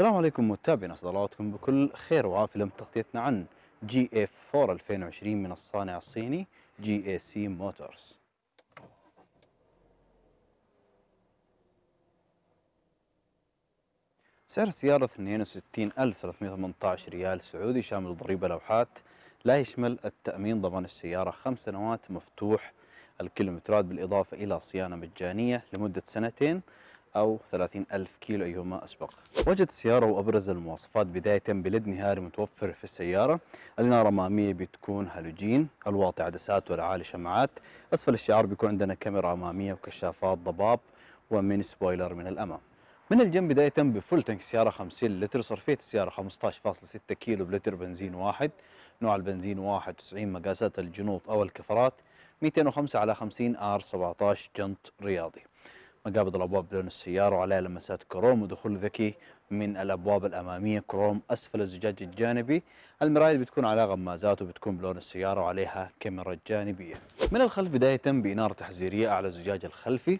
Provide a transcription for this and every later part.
السلام عليكم متابعينا صلواتكم بكل خير وعافيه لم تغطيتنا عن جي اف 4 2020 من الصانع الصيني جي اي سي موتورز سعر السيارة 62318 ريال سعودي شامل ضريبة لوحات لا يشمل التأمين ضمان السيارة خمس سنوات مفتوح الكيلومترات بالإضافة إلى صيانة مجانية لمدة سنتين أو 30 ألف كيلو أيهما أسبق وجدت السيارة وأبرز المواصفات بداية بلد نهاري متوفر في السيارة النار أمامية بتكون هالوجين الواطي عدسات والعالي شمعات أسفل الشعار بيكون عندنا كاميرا أمامية وكشافات ضباب ومن سبويلر من الأمام من الجنب بداية بفول تنك السيارة 50 لتر صرفية السيارة 15.6 كيلو بلتر بنزين واحد نوع البنزين 91 مقاسات الجنوط أو الكفرات 205 على 50 ار 17 جنط رياضي مقابض الأبواب بلون السيارة وعليها لمسات كروم ودخول ذكي من الأبواب الأمامية كروم أسفل الزجاج الجانبي المراية بتكون على غمازات وبتكون بلون السيارة وعليها كاميرا جانبية من الخلف بداية بإنارة تحذيرية أعلى الزجاج الخلفي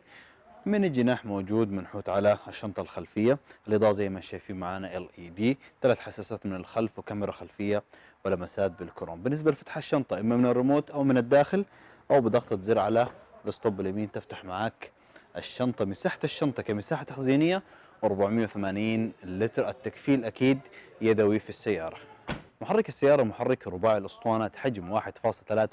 من الجناح موجود منحوت على الشنطة الخلفية الإضاءة زي ما شايفين معانا ال اي دي ثلاث حساسات من الخلف وكاميرا خلفية ولمسات بالكروم بالنسبة لفتح الشنطة إما من الريموت أو من الداخل أو بضغطة زر على الستوب اليمين تفتح معاك الشنطة مساحة الشنطة كمساحة تخزينية 480 لتر التكفيل أكيد يدوي في السيارة محرك السيارة محرك رباعي الأسطوانات حجم 1.3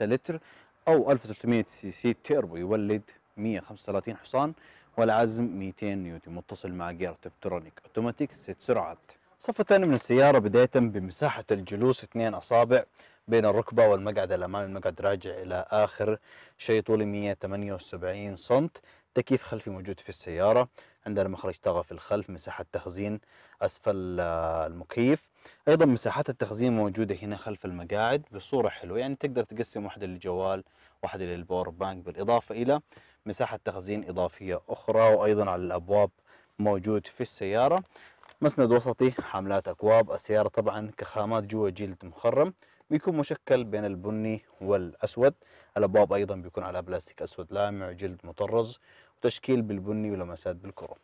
لتر أو 1300 سي سي تيربو يولد 135 حصان والعزم 200 نيوتن متصل مع جير تبترونيك اوتوماتيك ست سرعات صف الثاني من السيارة بداية بمساحة الجلوس اثنين أصابع بين الركبة والمقعد الأمامي المقعد راجع إلى آخر شيء طوله 178 سم تكييف خلفي موجود في السيارة عندنا مخرج طاقة في الخلف مساحة تخزين أسفل آه، المكيف أيضا مساحات التخزين موجودة هنا خلف المقاعد بصورة حلوة يعني تقدر تقسم واحدة للجوال واحدة للباور بانك بالإضافة إلى مساحة تخزين إضافية أخرى وأيضا على الأبواب موجود في السيارة مسند وسطي حاملات أكواب السيارة طبعا كخامات جوا جلد مخرم بيكون مشكل بين البني والأسود الأبواب أيضا بيكون على بلاستيك أسود لامع وجلد مطرز وتشكيل بالبني ولمسات بالكروم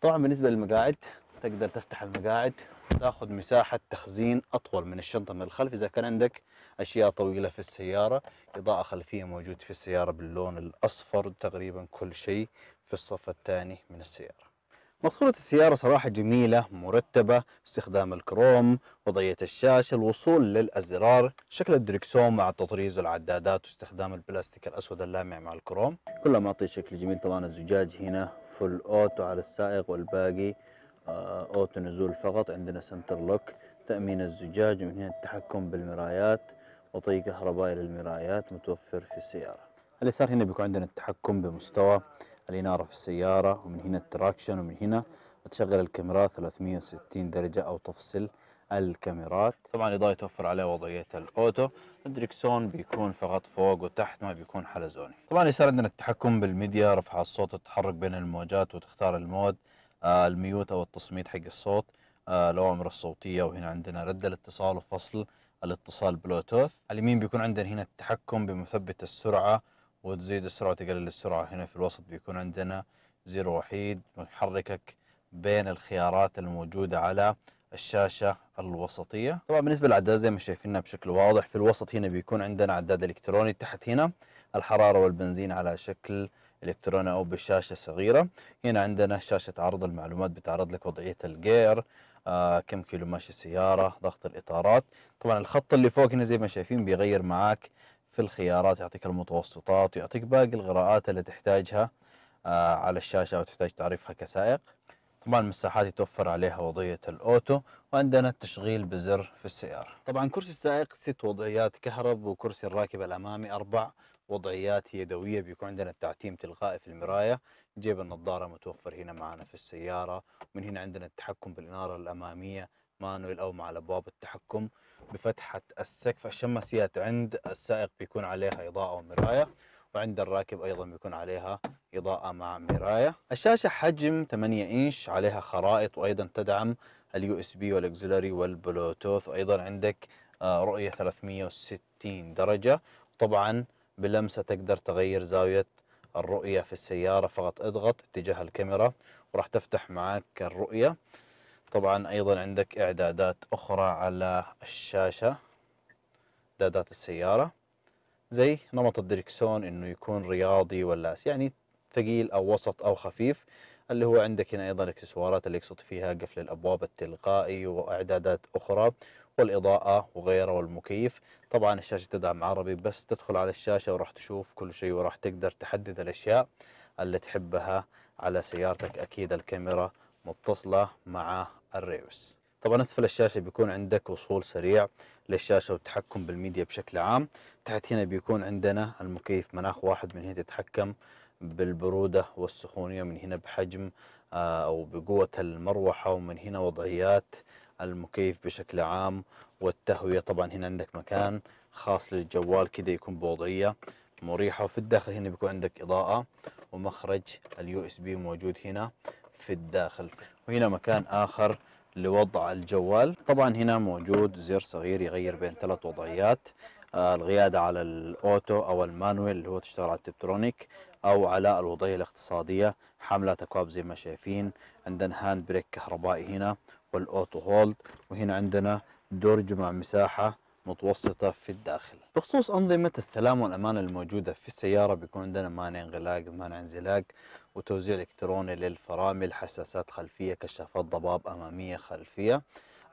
طبعا بالنسبة للمقاعد تقدر تفتح المقاعد وتاخذ مساحة تخزين أطول من الشنطة من الخلف إذا كان عندك أشياء طويلة في السيارة إضاءة خلفية موجود في السيارة باللون الأصفر تقريبا كل شيء في الصف الثاني من السيارة مقصورة السيارة صراحة جميلة مرتبة استخدام الكروم وضعية الشاشة الوصول للأزرار شكل الدركسون مع التطريز والعدادات واستخدام البلاستيك الأسود اللامع مع الكروم كلها معطي شكل جميل طبعا الزجاج هنا فل أوتو على السائق والباقي أوتو آه، نزول فقط عندنا سنتر لوك تأمين الزجاج ومن هنا التحكم بالمرايات وطي كهربائي للمرايات متوفر في السيارة اليسار هنا بيكون عندنا التحكم بمستوى الإنارة في السيارة ومن هنا التراكشن ومن هنا وتشغل الكاميرا 360 درجة أو تفصل الكاميرات طبعا الإضاءة يتوفر عليه وضعية الأوتو الدركسون بيكون فقط فوق وتحت ما بيكون حلزوني طبعا يصير عندنا التحكم بالميديا رفع الصوت التحرك بين الموجات وتختار المود آه، الميوت أو التصميت حق الصوت آه، الأوامر الصوتية وهنا عندنا رد الاتصال وفصل الاتصال بلوتوث على اليمين بيكون عندنا هنا التحكم بمثبت السرعة وتزيد السرعة وتقلل السرعة هنا في الوسط بيكون عندنا زيرو وحيد ويحركك بين الخيارات الموجودة على الشاشة الوسطية طبعا بالنسبة للعداد زي ما شايفينها بشكل واضح في الوسط هنا بيكون عندنا عداد إلكتروني تحت هنا الحرارة والبنزين على شكل إلكتروني أو بشاشة صغيرة هنا عندنا شاشة عرض المعلومات بتعرض لك وضعية الجير آه كم كيلو ماشي السيارة ضغط الإطارات طبعا الخط اللي فوق هنا زي ما شايفين بيغير معاك في الخيارات يعطيك المتوسطات ويعطيك باقي القراءات اللي تحتاجها آه، على الشاشة أو تحتاج تعرفها كسائق طبعا المساحات يتوفر عليها وضعية الأوتو وعندنا التشغيل بزر في السيارة طبعا كرسي السائق ست وضعيات كهرب وكرسي الراكب الأمامي أربع وضعيات يدوية بيكون عندنا التعتيم تلقائي في المراية جيب النظارة متوفر هنا معنا في السيارة من هنا عندنا التحكم بالإنارة الأمامية مانويل أو مع الأبواب التحكم بفتحة السقف الشماسيات عند السائق بيكون عليها إضاءة ومراية وعند الراكب أيضا بيكون عليها إضاءة مع مراية الشاشة حجم 8 إنش عليها خرائط وأيضا تدعم اليو اس بي والبلوتوث وأيضا عندك آه، رؤية 360 درجة طبعا بلمسة تقدر تغير زاوية الرؤية في السيارة فقط اضغط اتجاه الكاميرا وراح تفتح معاك الرؤية طبعا ايضا عندك اعدادات اخرى على الشاشة اعدادات السيارة زي نمط الدركسون انه يكون رياضي ولا يعني ثقيل او وسط او خفيف اللي هو عندك هنا ايضا اكسسوارات اللي يقصد فيها قفل الابواب التلقائي واعدادات اخرى والاضاءة وغيره والمكيف طبعا الشاشة تدعم عربي بس تدخل على الشاشة وراح تشوف كل شيء وراح تقدر تحدد الاشياء اللي تحبها على سيارتك اكيد الكاميرا متصلة مع الريوس طبعا اسفل الشاشه بيكون عندك وصول سريع للشاشه والتحكم بالميديا بشكل عام تحت هنا بيكون عندنا المكيف مناخ واحد من هنا تتحكم بالبروده والسخونيه من هنا بحجم آه، او بقوه المروحه ومن هنا وضعيات المكيف بشكل عام والتهويه طبعا هنا عندك مكان خاص للجوال كده يكون بوضعيه مريحه وفي الداخل هنا بيكون عندك اضاءه ومخرج اليو اس بي موجود هنا في الداخل وهنا مكان آخر لوضع الجوال طبعا هنا موجود زر صغير يغير بين ثلاث وضعيات آه، القيادة على الأوتو أو المانويل اللي هو تشتغل على التبترونيك أو على الوضعية الاقتصادية حملات أكواب زي ما شايفين عندنا هاند بريك كهربائي هنا والأوتو هولد وهنا عندنا درج مع مساحة متوسطة في الداخل بخصوص أنظمة السلام والأمان الموجودة في السيارة بيكون عندنا مانع انغلاق مانع انزلاق وتوزيع إلكتروني للفرامل حساسات خلفية كشافات ضباب أمامية خلفية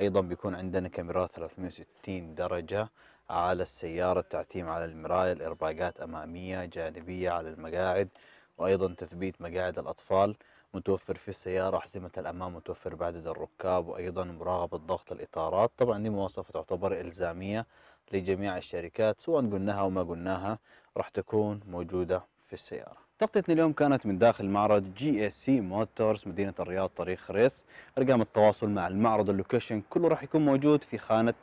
أيضا بيكون عندنا كاميرات 360 درجة على السيارة تعتيم على المراية الإرباقات أمامية جانبية على المقاعد وأيضا تثبيت مقاعد الأطفال متوفر في السيارة أحزمة الأمام متوفر بعدد الركاب وأيضا مراقبة ضغط الإطارات طبعا دي مواصفة تعتبر إلزامية لجميع الشركات سواء قلناها أو ما قلناها راح تكون موجودة في السيارة تغطيتنا اليوم كانت من داخل معرض جي اس سي موتورز مدينة الرياض طريق ريس أرقام التواصل مع المعرض اللوكيشن كله راح يكون موجود في خانة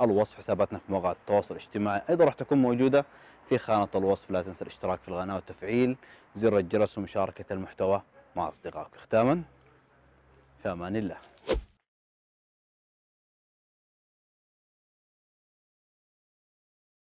الوصف حساباتنا في مواقع التواصل الاجتماعي أيضا راح تكون موجودة في خانة الوصف لا تنسى الاشتراك في القناة وتفعيل زر الجرس ومشاركة المحتوى مع أصدقائك ختاما في أمان الله